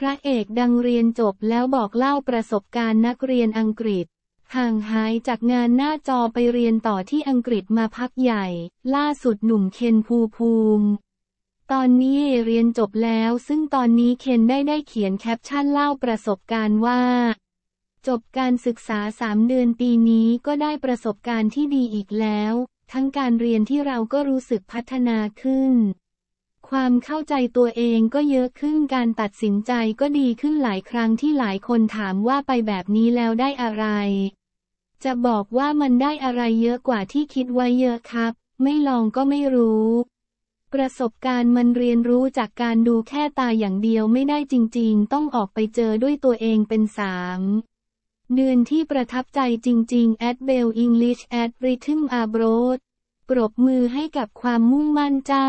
พระเอกดังเรียนจบแล้วบอกเล่าประสบการณ์นักเรียนอังกฤษห่างหายจากงานหน้าจอไปเรียนต่อที่อังกฤษมาพักใหญ่ ล่าสุดหนุ่มเคนภูภูมิ ตอนนี้เรียนจบแล้วซึ่งตอนนี้เคนได้ได้เขียนแคปชั่นเล่าประสบการณ์ว่า จบการศึกษาสามเดือนปีนี้ก็ได้ประสบการณ์ที่ดีอีกแล้ว ทั้งการเรียนที่เราก็รู้สึกพัฒนาขึ้นความเข้าใจตัวเองก็เยอะขึ้นการตัดสินใจก็ดีขึ้นหลายครั้งที่หลายคนถามว่าไปแบบนี้แล้วได้อะไร จะบอกว่ามันได้อะไรเยอะกว่าที่คิดไว้เยอะครับ ไม่ลองก็ไม่รู้ ประสบการณ์มันเรียนรู้จากการดูแค่ตาอย่างเดียวไม่ได้จริง ๆ ต้องออกไปเจอด้วยตัวเองเป็นสาม เดือนที่ประทับใจจริงๆ at bell english at rhythm abroad ปรบมือให้กับความมุ่งมั่นจ้า